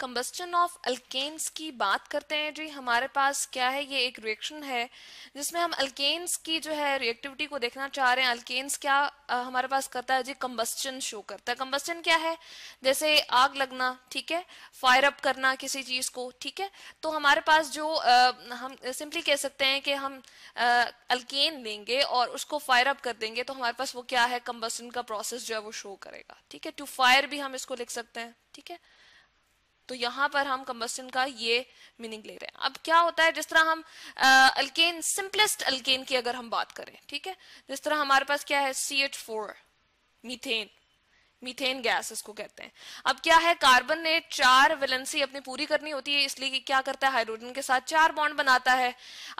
combustion of alkanes की बात करते हैं जी हमारे पास क्या है ये एक रिएक्शन है जिसमें हम अल्केन्स की जो है रिएक्टिविटी को देखना चाह रहे हैं अल्केन्स क्या आ, हमारे पास करता है जी कंबस्टन शो करता है कंबस्टन क्या है जैसे आग लगना ठीक है फायर अप करना किसी चीज को ठीक है तो हमारे पास जो आ, हम सिंपली कह सकते हैं कि हम अल्केन लेंगे और उसको फायर अप कर देंगे तो हमारे पास वो क्या है कंबस्टन का प्रोसेस जो है वो शो करेगा ठीक है टू फायर भी हम इसको लिख सकते हैं ठीक है तो यहां पर हम कंबस्टन का ये मीनिंग ले रहे हैं अब क्या होता है जिस तरह हम अल्केन सिंपलेस्ट अल्केन की अगर हम बात करें ठीक है जिस तरह हमारे पास क्या है C H four methane methane gas इसको कहते हैं अब क्या है कार्बन ने चार वेलेंसी अपनी पूरी करनी होती है इसलिए कि क्या करता है हाइड्रोजन के साथ चार बॉन्ड बनाता है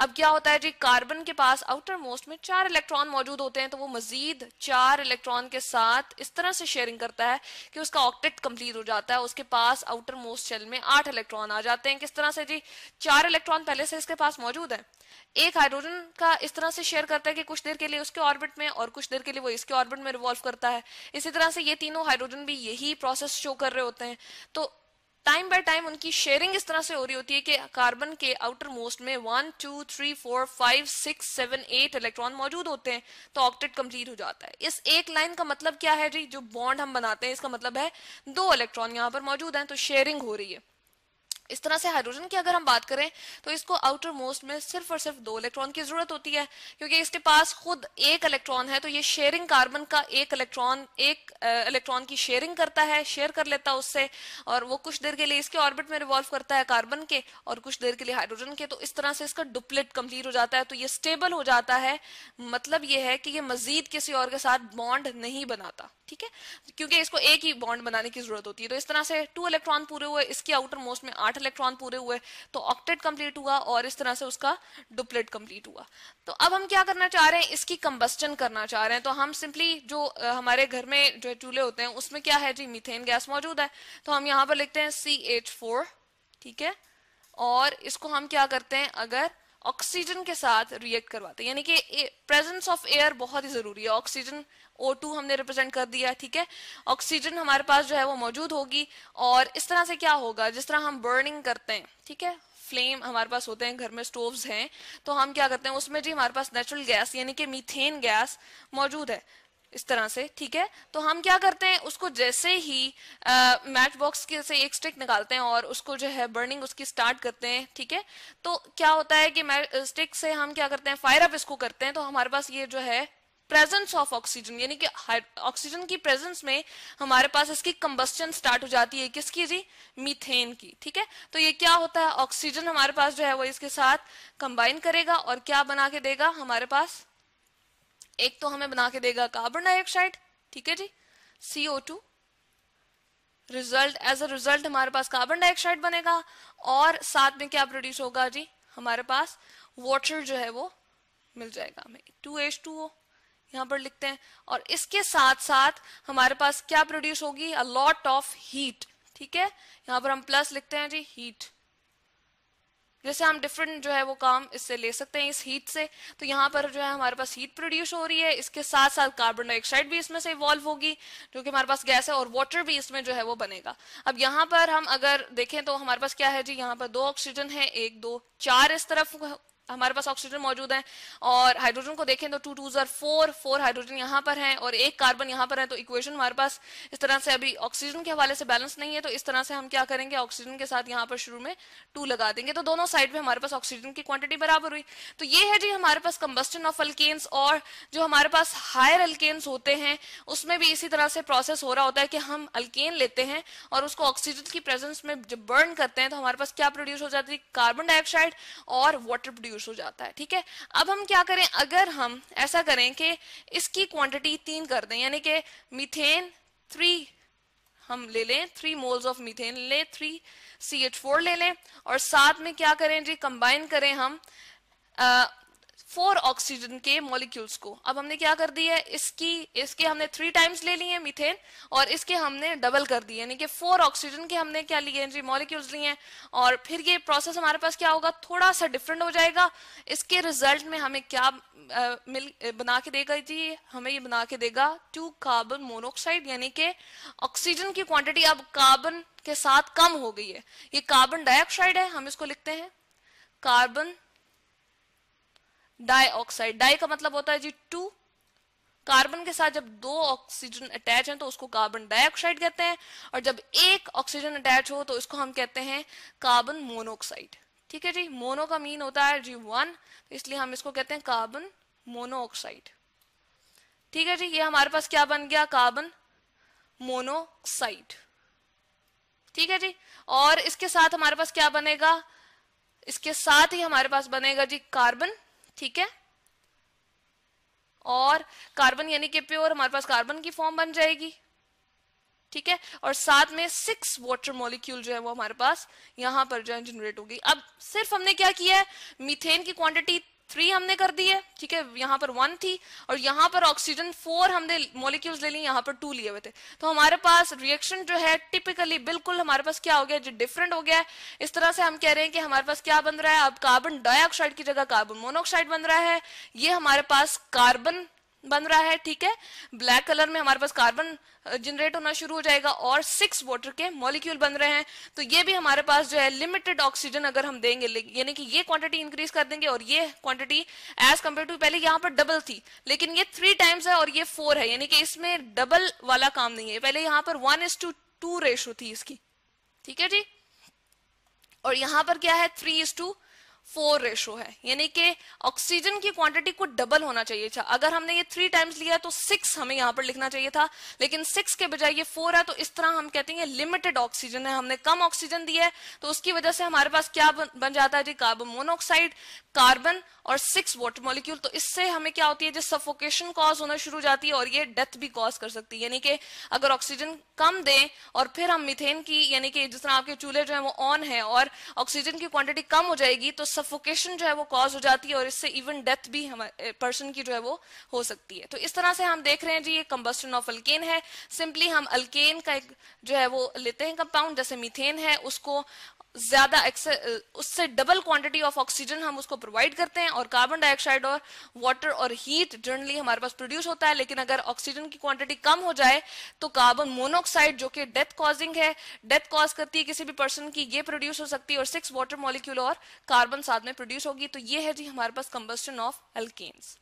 अब क्या होता है जी कार्बन के पास आउटर मोस्ट में चार इलेक्ट्रॉन मौजूद होते हैं तो वो मजीद चार इलेक्ट्रॉन के साथ इस तरह से शेयरिंग करता है कि उसका ऑक्टेट कंप्लीट हो जाता है उसके पास आउटर मोस्ट शेल में आठ इलेक्ट्रॉन आ जाते हैं किस तरह से जी चार इलेक्ट्रॉन पहले से इसके पास मौजूद है एक हाइड्रोजन का इस तरह से शेयर करता है कि कुछ देर के लिए उसके ऑर्बिट में और कुछ देर के लिए वो इसके ऑर्बिट में रिवॉल्व करता है इसी तरह से ये तीन तीनों हाइड्रोजन भी यही प्रोसेस शो कर रहे होते हैं तो टाइम बाय टाइम उनकी शेयरिंग इस तरह से हो रही होती है कि कार्बन के आउटर मोस्ट में one two three four five six seven eight electron मौजूद होते हैं तो ऑक्टेट कंप्लीट हो जाता है इस एक लाइन का मतलब क्या है जी जो बॉन्ड हम बनाते हैं इसका मतलब है दो इलेक्ट्रॉन यहाँ पर मौजूद हैं तो शेयरिंग हो रही है इस तरह से हाइड्रोजन की अगर हम बात करें तो इसको आउटर मोस्ट में सिर्फ और सिर्फ दो इलेक्ट्रॉन की जरूरत होती है क्योंकि इसके पास खुद एक इलेक्ट्रॉन है तो ये शेयरिंग कार्बन का एक इलेक्ट्रॉन एक इलेक्ट्रॉन की शेयरिंग करता है शेयर कर लेता है उससे और वो कुछ देर के लिए इसके ऑर्बिट में रिवॉल्व करता है कार्बन के और कुछ देर के लिए हाइड्रोजन के तो इस तरह से इसका डुप्लेट कंप्लीट हो जाता है तो ये स्टेबल हो जाता है मतलब ये है कि ये मजीद किसी और के साथ बॉन्ड नहीं बनाता ठीक है क्योंकि इसको एक ही बॉन्ड बनाने की जरूरत होती है तो इस तरह से टू इलेक्ट्रॉन पूरे हुए इसके आउटर मोस्ट में आठ इलेक्ट्रॉन पूरे हुए तो ऑक्टेट कंप्लीट हुआ और इस तरह से उसका डुप्लेट कंप्लीट हुआ तो अब हम क्या करना चाह रहे हैं इसकी कंबस्टन करना चाह रहे हैं तो हम सिंपली जो हमारे घर में जो चूल्हे होते हैं उसमें क्या है जी मिथेन गैस मौजूद है तो हम यहां पर लिखते हैं सी ठीक है और इसको हम क्या करते हैं अगर ऑक्सीजन के साथ रिएक्ट करवाते हैं यानी कि प्रेजेंस ऑफ एयर बहुत ही जरूरी है ऑक्सीजन O2 हमने रिप्रेजेंट कर दिया ठीक है ऑक्सीजन हमारे पास जो है वो मौजूद होगी और इस तरह से क्या होगा जिस तरह हम बर्निंग करते हैं ठीक है फ्लेम हमारे पास होते हैं घर में स्टोव्स हैं तो हम क्या करते हैं उसमें जी हमारे पास नेचुरल गैस यानी कि मीथेन गैस मौजूद है इस तरह से ठीक है तो हम क्या करते हैं उसको जैसे ही मैच बॉक्स के से एक स्टिक निकालते हैं और उसको जो है बर्निंग उसकी स्टार्ट करते हैं ठीक है तो क्या होता है कि स्टिक से हम क्या करते हैं फायर अप इसको करते हैं तो हमारे पास ये जो है प्रेजेंस ऑफ ऑक्सीजन यानी कि ऑक्सीजन की प्रेजेंस में हमारे पास इसकी कंबस्टन स्टार्ट हो जाती है किसकी जी मीथेन की ठीक है तो ये क्या होता है ऑक्सीजन हमारे पास जो है वो इसके साथ कंबाइन करेगा और क्या बना के देगा हमारे पास एक तो हमें बना के देगा कार्बन डाइऑक्साइड ठीक है जी CO two result as a result हमारे पास कार्बन डाइऑक्साइड बनेगा और साथ में क्या प्रोड्यूस होगा जी हमारे पास वाटर जो है वो मिल जाएगा हमें टू एच टू ओ पर लिखते हैं और इसके साथ साथ हमारे पास क्या प्रोड्यूस होगी अ लॉट ऑफ हीट ठीक है यहां पर हम प्लस लिखते हैं जी हीट जैसे हम डिफरेंट जो है वो काम इससे ले सकते हैं इस हीट से तो यहाँ पर जो है हमारे पास हीट प्रोड्यूस हो रही है इसके साथ साथ कार्बन डाइऑक्साइड भी इसमें से इवॉल्व होगी जो कि हमारे पास गैस है और वाटर भी इसमें जो है वो बनेगा अब यहाँ पर हम अगर देखें तो हमारे पास क्या है जी यहाँ पर दो ऑक्सीजन है एक दो चार इस तरफ हमारे पास ऑक्सीजन मौजूद है और हाइड्रोजन को देखें तो two twos are four four hydrogen यहां पर है और एक कार्बन यहां पर है तो इक्वेशन हमारे पास इस तरह से अभी ऑक्सीजन के हवाले से बैलेंस नहीं है तो इस तरह से हम क्या करेंगे ऑक्सीजन के साथ यहां पर शुरू में टू लगा देंगे तो दोनों साइड में हमारे पास ऑक्सीजन की क्वांटिटी बराबर हुई तो ये है जी हमारे पास कंबस्टन ऑफ अल्केन्स और जो हमारे पास हायर अल्केन्स होते हैं उसमें भी इसी तरह से प्रोसेस हो रहा होता है कि हम अल्केन लेते हैं और उसको ऑक्सीजन की प्रेजेंस में जब बर्न करते हैं तो हमारे पास क्या प्रोड्यूस हो जाती है कार्बन डाइऑक्साइड और वाटर प्रोड्यूस प्रोड्यूस हो जाता है ठीक है अब हम क्या करें अगर हम ऐसा करें कि इसकी क्वांटिटी तीन कर दें यानी कि मीथेन थ्री हम ले लें थ्री मोल्स ऑफ मीथेन ले थ्री सी एच फोर ले लें और साथ में क्या करें जी कंबाइन करें हम फोर ऑक्सीजन के मॉलिक्यूल्स को अब हमने क्या कर दिया है इसकी इसके हमने थ्री टाइम्स ले लिए मीथेन और इसके हमने डबल कर दिए यानी कि फोर ऑक्सीजन के हमने क्या लिए हैं जी मॉलिक्यूल्स लिए हैं और फिर ये प्रोसेस हमारे पास क्या होगा थोड़ा सा डिफरेंट हो जाएगा इसके रिजल्ट में हमें क्या आ, मिल बना के देगा जी हमें ये बना के देगा टू कार्बन मोनोक्साइड यानी कि ऑक्सीजन की क्वांटिटी अब कार्बन के साथ कम हो गई है ये कार्बन डाइऑक्साइड है हम इसको लिखते हैं कार्बन डाइऑक्साइड डाई का मतलब होता है जी टू कार्बन के साथ जब दो ऑक्सीजन अटैच हैं तो उसको कार्बन डाइऑक्साइड कहते हैं और जब एक ऑक्सीजन अटैच हो तो इसको हम कहते हैं कार्बन मोनोऑक्साइड ठीक है जी मोनो का मीन होता है जी वन तो इसलिए हम इसको कहते हैं कार्बन मोनोऑक्साइड ठीक है जी ये हमारे पास क्या बन गया कार्बन मोनोऑक्साइड ठीक है जी और इसके साथ हमारे पास क्या बनेगा इसके साथ ही हमारे पास बनेगा जी कार्बन ठीक है और कार्बन यानी कि प्योर हमारे पास कार्बन की फॉर्म बन जाएगी ठीक है और साथ में सिक्स वाटर मॉलिक्यूल जो है वो हमारे पास यहां पर जो है जनरेट होगी अब सिर्फ हमने क्या किया है मीथेन की क्वांटिटी थ्री हमने कर दी है ठीक है यहाँ पर वन थी और यहाँ पर ऑक्सीजन फोर हमने मॉलिक्यूल्स ले ली यहाँ पर टू लिए हुए थे तो हमारे पास रिएक्शन जो है टिपिकली बिल्कुल हमारे पास क्या हो गया जो डिफरेंट हो गया है इस तरह से हम कह रहे हैं कि हमारे पास क्या बन रहा है अब कार्बन डाइऑक्साइड की जगह कार्बन मोनोऑक्साइड बन रहा है ये हमारे पास कार्बन बन रहा है ठीक है ब्लैक कलर में हमारे पास कार्बन जनरेट uh, होना शुरू हो जाएगा और सिक्स वाटर के मॉलिक्यूल बन रहे हैं तो ये भी हमारे पास जो है लिमिटेड ऑक्सीजन अगर हम देंगे यानी कि ये क्वांटिटी इंक्रीज कर देंगे और ये क्वांटिटी एज कंपेयर टू पहले यहाँ पर डबल थी लेकिन ये थ्री टाइम्स है और ये फोर है यानी कि इसमें डबल वाला काम नहीं है पहले यहाँ पर one is to two ratio थी इसकी ठीक है जी और यहां पर क्या है three is to four ratio है यानी कि ऑक्सीजन की क्वांटिटी को डबल होना चाहिए था अगर हमने ये थ्री टाइम्स लिया तो सिक्स हमें यहां पर लिखना चाहिए था लेकिन सिक्स के बजाय ये फोर है तो इस तरह हम कहते हैं लिमिटेड ऑक्सीजन है हमने कम ऑक्सीजन दिया है तो उसकी वजह से हमारे पास क्या बन जाता है जी कार्बन मोनोऑक्साइड कार्बन और सिक्स वाटर मॉलिक्यूल तो इससे हमें क्या होती है जो सफोकेशन कॉज होना शुरू हो जाती है और ये डेथ भी कॉज कर सकती है यानी कि अगर ऑक्सीजन कम दें और फिर हम मिथेन की यानी कि जिस तरह आपके चूल्हे जो है वो ऑन है और ऑक्सीजन की क्वांटिटी कम हो जाएगी तो सफोकेशन जो है वो कॉज हो जाती है और इससे इवन डेथ भी पर्सन की जो है वो हो सकती है तो इस तरह से हम देख रहे हैं जी ये कंबस्टन ऑफ अल्केन है सिंपली हम अल्केन का एक जो है वो लेते हैं कंपाउंड जैसे मीथेन है उसको ज्यादा उससे डबल क्वांटिटी ऑफ ऑक्सीजन हम उसको प्रोवाइड करते हैं और कार्बन डाइऑक्साइड और वाटर और हीट जनरली हमारे पास प्रोड्यूस होता है लेकिन अगर ऑक्सीजन की क्वांटिटी कम हो जाए तो कार्बन मोनोऑक्साइड जो कि डेथ कॉजिंग है डेथ कॉज करती है किसी भी पर्सन की ये प्रोड्यूस हो सकती है और सिक्स वाटर मॉलिक्यूल और कार्बन साथ में प्रोड्यूस होगी तो ये है जी हमारे पास कंबस्टन ऑफ एल्केन्स